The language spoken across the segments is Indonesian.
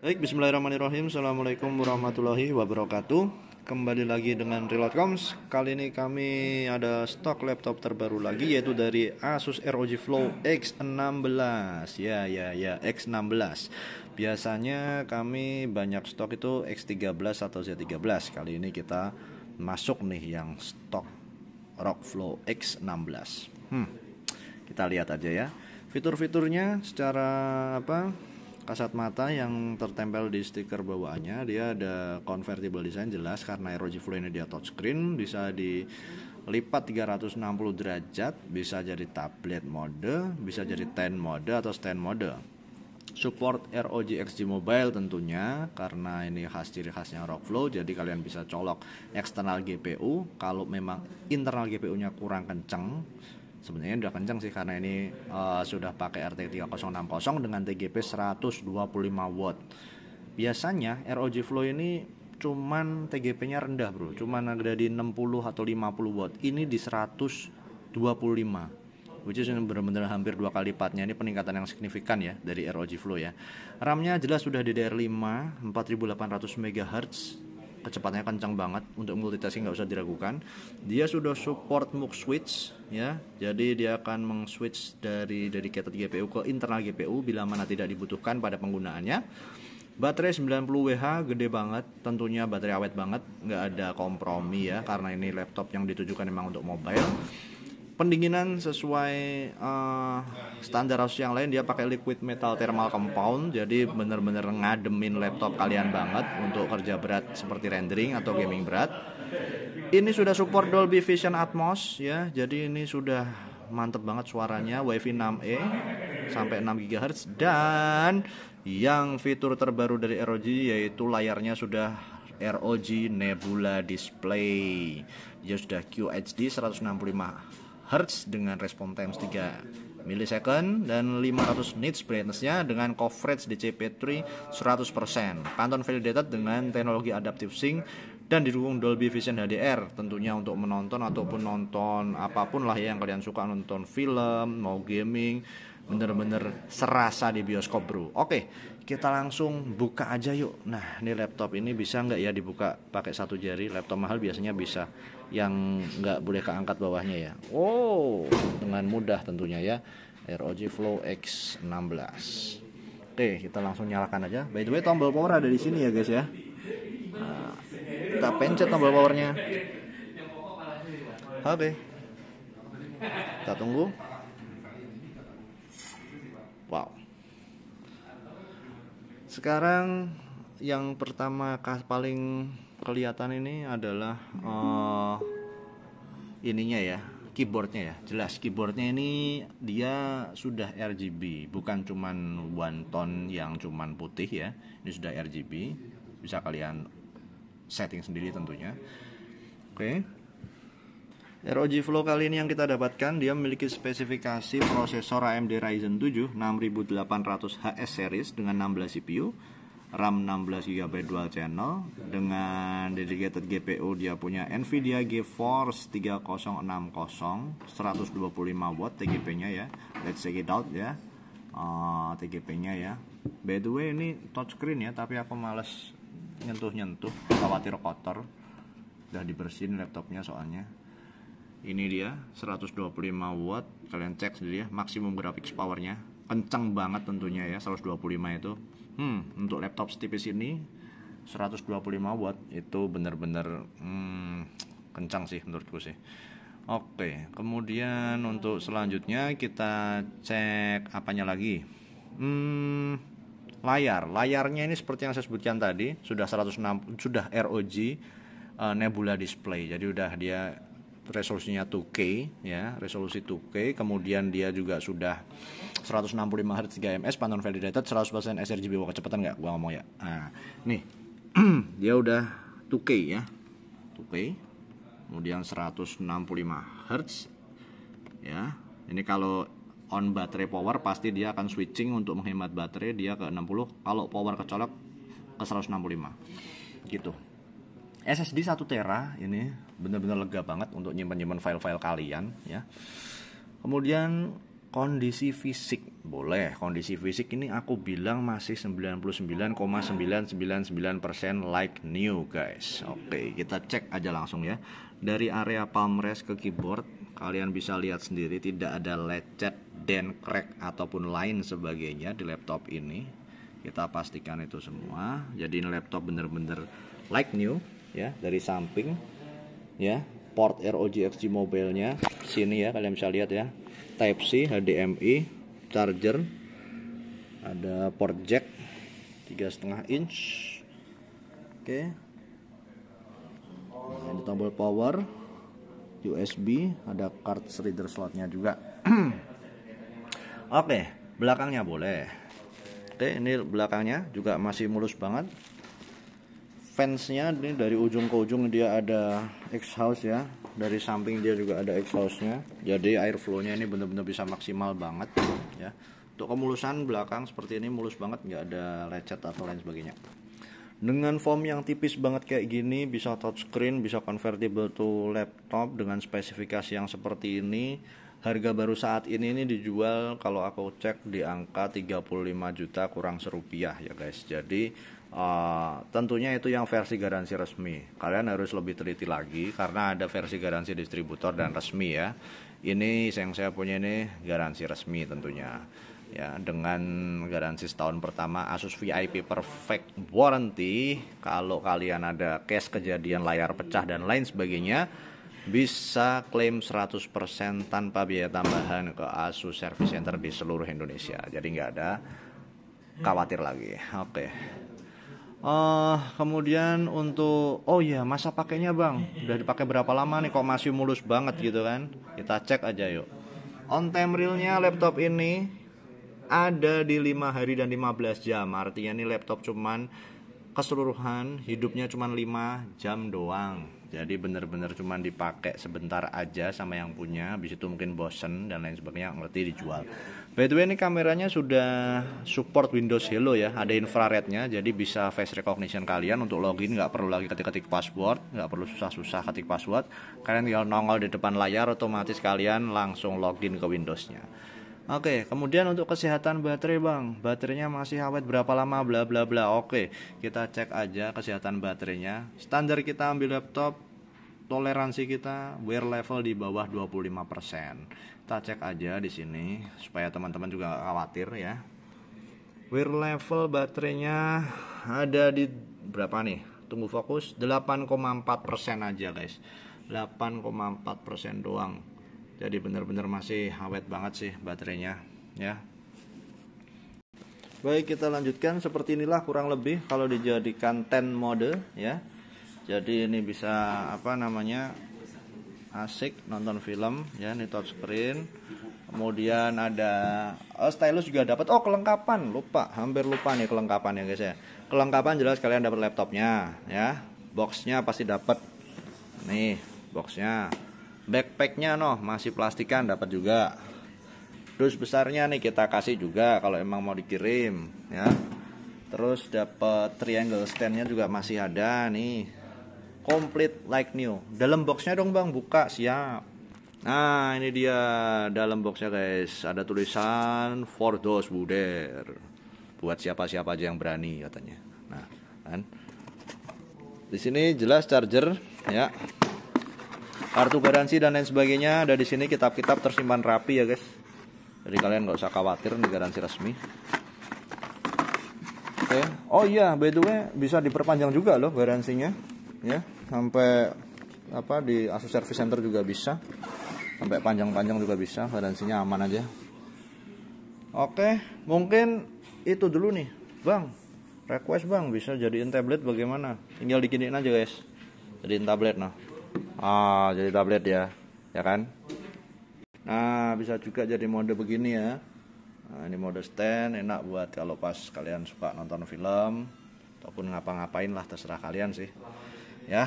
Baik, bismillahirrahmanirrahim. Assalamualaikum warahmatullahi wabarakatuh. Kembali lagi dengan Reload Kali ini kami ada stok laptop terbaru lagi yaitu dari Asus ROG Flow X16. Ya, ya, ya, X16. Biasanya kami banyak stok itu X13 atau Z13. Kali ini kita masuk nih yang stok Rock Flow X16. Hmm. Kita lihat aja ya. Fitur-fiturnya secara apa? kasat mata yang tertempel di stiker bawaannya dia ada convertible design jelas karena ROG Flow ini dia touchscreen bisa dilipat 360 derajat bisa jadi tablet mode bisa jadi 10 mode atau stand mode support ROG XG Mobile tentunya karena ini khas ciri khasnya ROG Flow jadi kalian bisa colok eksternal GPU kalau memang internal GPU-nya kurang kenceng sebenarnya udah kencang sih karena ini uh, sudah pakai RT3060 dengan TGP 125 watt. Biasanya ROG Flow ini cuman TGP-nya rendah, Bro. Cuman ada di 60 atau 50 watt. Ini di 125. Which is benar-benar hampir dua kali lipatnya ini peningkatan yang signifikan ya dari ROG Flow ya. RAM-nya jelas sudah DDR5 4800 MHz kecepatannya kencang banget untuk multitasking nggak usah diragukan dia sudah support MUX switch ya jadi dia akan meng-switch dari dedicated GPU ke internal GPU bila mana tidak dibutuhkan pada penggunaannya baterai 90 Wh gede banget tentunya baterai awet banget nggak ada kompromi ya karena ini laptop yang ditujukan memang untuk mobile pendinginan sesuai uh, standar asus yang lain dia pakai liquid metal thermal compound jadi bener-bener ngademin laptop kalian banget untuk kerja berat seperti rendering atau gaming berat ini sudah support Dolby Vision Atmos ya jadi ini sudah mantep banget suaranya WiFi 6E sampai 6 GHz dan yang fitur terbaru dari ROG yaitu layarnya sudah ROG Nebula Display dia sudah QHD 165 Hz dengan respon times 3 millisecond dan 500 nits brightnessnya dengan coverage DCP3 100% Pantone validated dengan teknologi adaptive sync dan didukung Dolby Vision HDR tentunya untuk menonton ataupun nonton apapun lah ya yang kalian suka nonton film mau gaming bener-bener serasa di bioskop bro oke kita langsung buka aja yuk nah ini laptop ini bisa nggak ya dibuka pakai satu jari laptop mahal biasanya bisa yang nggak boleh keangkat bawahnya ya. Oh, dengan mudah tentunya ya. ROG Flow X16. Oke, kita langsung nyalakan aja. By the way, tombol power ada di sini ya guys ya. Ah, kita pencet tombol powernya. Oke. Kita tunggu. Wow. Sekarang yang pertama paling kelihatan ini adalah uh, ininya ya keyboardnya ya jelas keyboardnya ini dia sudah RGB bukan cuman one tone yang cuman putih ya ini sudah RGB bisa kalian setting sendiri tentunya oke okay. ROG Flow kali ini yang kita dapatkan dia memiliki spesifikasi prosesor AMD Ryzen 7 6800HS series dengan 16 CPU RAM 16 GB dual channel dengan dedicated GPU dia punya Nvidia GeForce 3060 125 watt TGP-nya ya. Let's check it out ya. Uh, ah, TGP-nya ya. By the way ini touchscreen ya, tapi aku males nyentuh-nyentuh, khawatir kotor. Udah dibersihin laptopnya soalnya. Ini dia 125 watt. Kalian cek sendiri ya maksimum graphics powernya. Kencang banget tentunya ya 125 itu hmm, untuk laptop setipis ini 125 watt itu benar-benar hmm, kencang sih menurutku sih Oke, kemudian untuk selanjutnya kita cek apanya lagi. Hmm, layar. Layarnya ini seperti yang saya sebutkan tadi, sudah 160 sudah ROG uh, eh, Nebula display. Jadi udah dia resolusinya 2K ya, resolusi 2K, kemudian dia juga sudah 165 Hz 3ms Pantone validated 100% sRGB Wah kecepatan nggak gua ngomong ya nah nih dia udah 2K ya 2K kemudian 165 Hz ya ini kalau on baterai power pasti dia akan switching untuk menghemat baterai dia ke 60 kalau power kecolok ke 165 gitu SSD 1 tera ini bener-bener lega banget untuk nyimpan-nyimpan file-file kalian ya kemudian kondisi fisik boleh kondisi fisik ini aku bilang masih 99,999% like new guys oke kita cek aja langsung ya dari area palm rest ke keyboard kalian bisa lihat sendiri tidak ada lecet dan crack ataupun lain sebagainya di laptop ini kita pastikan itu semua jadi ini laptop bener-bener like new ya dari samping ya port ROG XG Mobile-nya sini ya kalian bisa lihat ya Type C HDMI charger ada port jack tiga setengah inch oke okay. ini tombol power USB ada card reader slotnya juga oke okay, belakangnya boleh oke okay, ini belakangnya juga masih mulus banget fansnya ini dari ujung ke ujung dia ada exhaust ya dari samping dia juga ada exhaustnya jadi air flownya ini benar-benar bisa maksimal banget ya untuk kemulusan belakang seperti ini mulus banget nggak ada lecet atau lain sebagainya dengan form yang tipis banget kayak gini bisa touchscreen bisa convertible to laptop dengan spesifikasi yang seperti ini harga baru saat ini ini dijual kalau aku cek di angka 35 juta kurang serupiah ya guys jadi Uh, tentunya itu yang versi garansi resmi. Kalian harus lebih teliti lagi karena ada versi garansi distributor dan resmi ya. Ini yang saya punya ini garansi resmi tentunya. Ya, dengan garansi setahun pertama Asus VIP Perfect Warranty, kalau kalian ada case kejadian layar pecah dan lain sebagainya, bisa klaim 100% tanpa biaya tambahan ke Asus Service Center di seluruh Indonesia. Jadi nggak ada khawatir lagi. Oke. Okay. Uh, kemudian untuk oh iya masa pakainya bang udah dipakai berapa lama nih kok masih mulus banget gitu kan kita cek aja yuk on time realnya laptop ini ada di 5 hari dan 15 jam artinya ini laptop cuman keseluruhan hidupnya cuma 5 jam doang jadi bener-bener cuma dipakai sebentar aja sama yang punya habis itu mungkin bosen dan lain sebagainya ngerti dijual by the way ini kameranya sudah support Windows Hello ya ada infrarednya jadi bisa face recognition kalian untuk login nggak perlu lagi ketik-ketik password nggak perlu susah-susah ketik password kalian tinggal nongol di depan layar otomatis kalian langsung login ke Windowsnya Oke, kemudian untuk kesehatan baterai bang, baterainya masih awet berapa lama, bla bla bla. Oke, kita cek aja kesehatan baterainya. Standar kita ambil laptop, toleransi kita wear level di bawah 25%. Kita cek aja di sini supaya teman-teman juga khawatir ya. Wear level baterainya ada di berapa nih? Tunggu fokus 8,4% aja guys. 8,4% doang jadi benar-benar masih awet banget sih baterainya ya baik kita lanjutkan seperti inilah kurang lebih kalau dijadikan 10 mode ya jadi ini bisa apa namanya asik nonton film ya ini screen. kemudian ada oh, stylus juga dapat oh kelengkapan lupa hampir lupa nih kelengkapan ya guys ya kelengkapan jelas kalian dapat laptopnya ya boxnya pasti dapat nih boxnya backpacknya noh masih plastikan dapat juga dus besarnya nih kita kasih juga kalau emang mau dikirim ya terus dapat triangle standnya juga masih ada nih complete like new dalam boxnya dong bang buka siap nah ini dia dalam boxnya guys ada tulisan for those buder. buat siapa-siapa aja yang berani katanya nah kan di sini jelas charger ya kartu garansi dan lain sebagainya ada di sini kitab-kitab tersimpan rapi ya guys jadi kalian nggak usah khawatir di garansi resmi oke oh iya by the way bisa diperpanjang juga loh garansinya ya sampai apa di Asus Service Center juga bisa sampai panjang-panjang juga bisa garansinya aman aja oke mungkin itu dulu nih bang request bang bisa jadiin tablet bagaimana tinggal diginiin aja guys jadiin tablet nah ah jadi tablet ya ya kan nah bisa juga jadi mode begini ya nah, ini mode stand enak buat kalau pas kalian suka nonton film ataupun ngapa-ngapain lah terserah kalian sih ya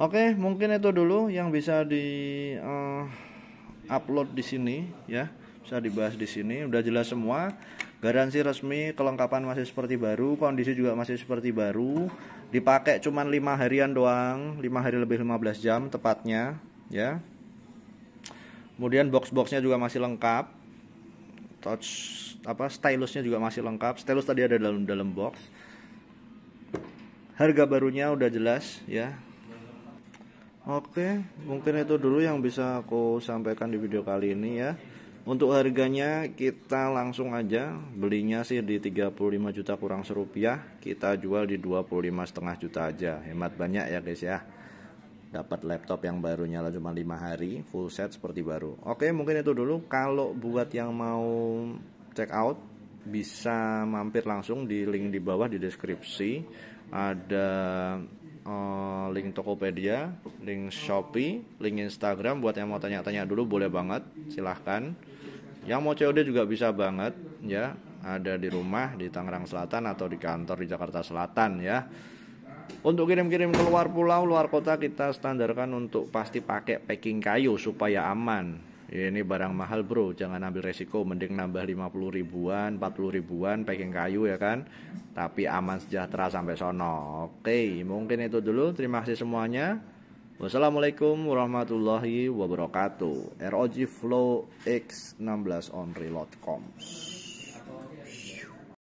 oke mungkin itu dulu yang bisa di uh, upload di sini ya bisa dibahas di sini udah jelas semua garansi resmi kelengkapan masih seperti baru kondisi juga masih seperti baru dipakai cuma lima harian doang lima hari lebih 15 jam tepatnya ya kemudian box-boxnya juga masih lengkap touch apa stylusnya juga masih lengkap stylus tadi ada dalam dalam box harga barunya udah jelas ya oke mungkin itu dulu yang bisa aku sampaikan di video kali ini ya untuk harganya kita langsung aja belinya sih di 35 juta kurang serupiah, kita jual di 25 setengah juta aja. Hemat banyak ya guys ya. Dapat laptop yang barunya nyala cuma 5 hari, full set seperti baru. Oke, mungkin itu dulu kalau buat yang mau check out bisa mampir langsung di link di bawah di deskripsi. Ada eh, link Tokopedia, link Shopee, link Instagram buat yang mau tanya-tanya dulu boleh banget, silahkan. Yang mau COD juga bisa banget ya, ada di rumah di Tangerang Selatan atau di kantor di Jakarta Selatan ya. Untuk kirim-kirim keluar pulau, luar kota kita standarkan untuk pasti pakai packing kayu supaya aman. Ya, ini barang mahal bro, jangan ambil resiko, mending nambah 50 ribuan, 40 ribuan, packing kayu ya kan. Tapi aman sejahtera sampai sono. Oke, mungkin itu dulu. Terima kasih semuanya. Wassalamualaikum warahmatullahi wabarakatuh. ROG Flow X16 on Reload.com.